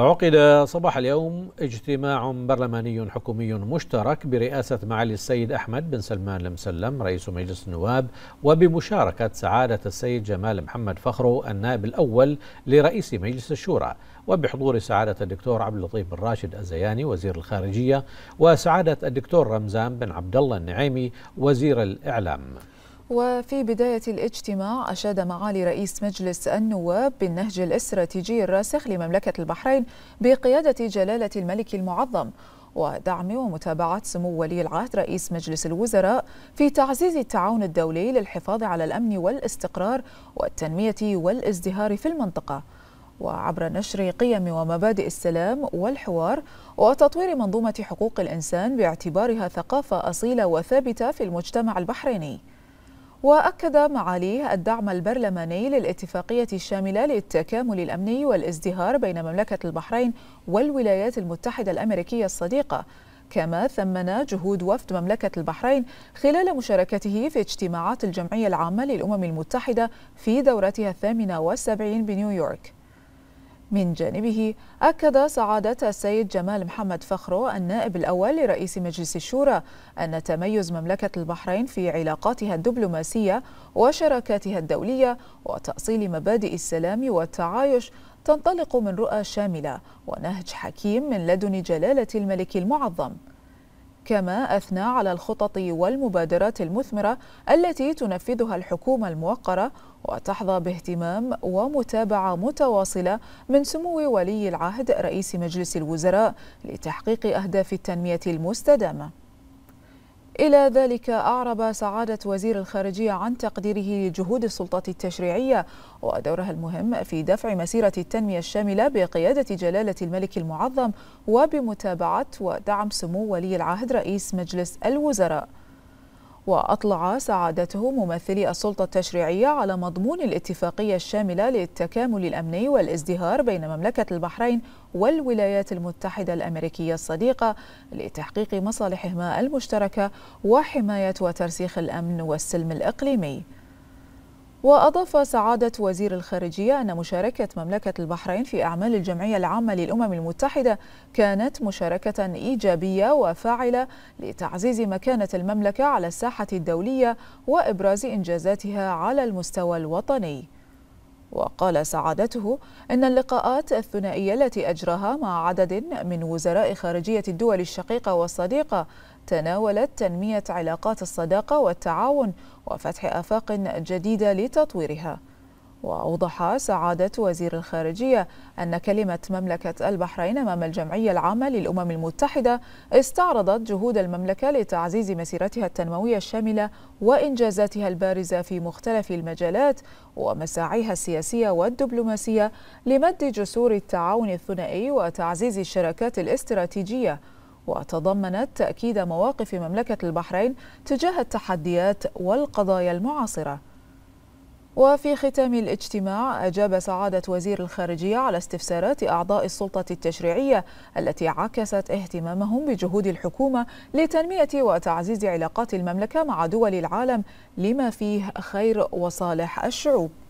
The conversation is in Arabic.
عقد صباح اليوم اجتماع برلماني حكومي مشترك برئاسة معالي السيد أحمد بن سلمان المسلم رئيس مجلس النواب وبمشاركة سعادة السيد جمال محمد فخرو النائب الأول لرئيس مجلس الشورى وبحضور سعادة الدكتور عبد اللطيف بن راشد الزياني وزير الخارجية وسعادة الدكتور رمزان بن عبد الله النعيمي وزير الإعلام وفي بداية الاجتماع أشاد معالي رئيس مجلس النواب بالنهج الاستراتيجي الراسخ لمملكة البحرين بقيادة جلالة الملك المعظم ودعم ومتابعة سمو ولي العهد رئيس مجلس الوزراء في تعزيز التعاون الدولي للحفاظ على الأمن والاستقرار والتنمية والازدهار في المنطقة وعبر نشر قيم ومبادئ السلام والحوار وتطوير منظومة حقوق الإنسان باعتبارها ثقافة أصيلة وثابتة في المجتمع البحريني وأكد معاليه الدعم البرلماني للاتفاقية الشاملة للتكامل الأمني والازدهار بين مملكة البحرين والولايات المتحدة الأمريكية الصديقة كما ثمن جهود وفد مملكة البحرين خلال مشاركته في اجتماعات الجمعية العامة للأمم المتحدة في دورتها الثامنة والسبعين بنيويورك من جانبه أكد سعادة السيد جمال محمد فخرو النائب الأول لرئيس مجلس الشورى أن تميز مملكة البحرين في علاقاتها الدبلوماسية وشراكاتها الدولية وتأصيل مبادئ السلام والتعايش تنطلق من رؤى شاملة ونهج حكيم من لدن جلالة الملك المعظم كما أثنى على الخطط والمبادرات المثمرة التي تنفذها الحكومة الموقرة وتحظى باهتمام ومتابعة متواصلة من سمو ولي العهد رئيس مجلس الوزراء لتحقيق أهداف التنمية المستدامة إلى ذلك أعرب سعادة وزير الخارجية عن تقديره لجهود السلطات التشريعية ودورها المهم في دفع مسيرة التنمية الشاملة بقيادة جلالة الملك المعظم وبمتابعة ودعم سمو ولي العهد رئيس مجلس الوزراء وأطلع سعادته ممثلي السلطة التشريعية على مضمون الاتفاقية الشاملة للتكامل الأمني والازدهار بين مملكة البحرين والولايات المتحدة الأمريكية الصديقة لتحقيق مصالحهما المشتركة وحماية وترسيخ الأمن والسلم الإقليمي وأضاف سعادة وزير الخارجية أن مشاركة مملكة البحرين في أعمال الجمعية العامة للأمم المتحدة كانت مشاركة إيجابية وفاعلة لتعزيز مكانة المملكة على الساحة الدولية وإبراز إنجازاتها على المستوى الوطني وقال سعادته أن اللقاءات الثنائية التي أجراها مع عدد من وزراء خارجية الدول الشقيقة والصديقة تناولت تنمية علاقات الصداقة والتعاون وفتح آفاق جديدة لتطويرها وأوضح سعادة وزير الخارجية أن كلمة مملكة البحرين أمام الجمعية العامة للأمم المتحدة استعرضت جهود المملكة لتعزيز مسيرتها التنموية الشاملة وإنجازاتها البارزة في مختلف المجالات ومساعيها السياسية والدبلوماسية لمد جسور التعاون الثنائي وتعزيز الشراكات الاستراتيجية وتضمنت تأكيد مواقف مملكة البحرين تجاه التحديات والقضايا المعاصرة وفي ختام الاجتماع أجاب سعادة وزير الخارجية على استفسارات أعضاء السلطة التشريعية التي عكست اهتمامهم بجهود الحكومة لتنمية وتعزيز علاقات المملكة مع دول العالم لما فيه خير وصالح الشعوب